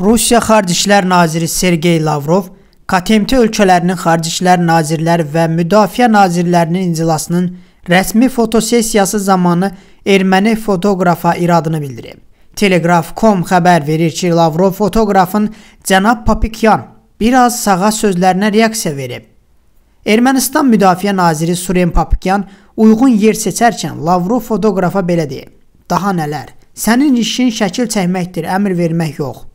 Rusiya Xarici İşlər naziri Sergey Lavrov KMT ölkələrinin xarici işlər nazirləri və müdafiə nazirlərinin iclasının rəsmi fotosessiyası zamanı erməni fotoqrafa iradını bildirib. Telegraf.com xəbər verir ki, Lavrov fotoqrafın cənab Papikyan bir az sağa sözlərinə reaksiya verib. Ermənistan müdafiə naziri Suren Papikyan uyğun yer seçərkən Lavrov fotoqrafa belə deyib: "Daha nələr? Sənin işin şəkil çəkməkdir, əmr vermək yox."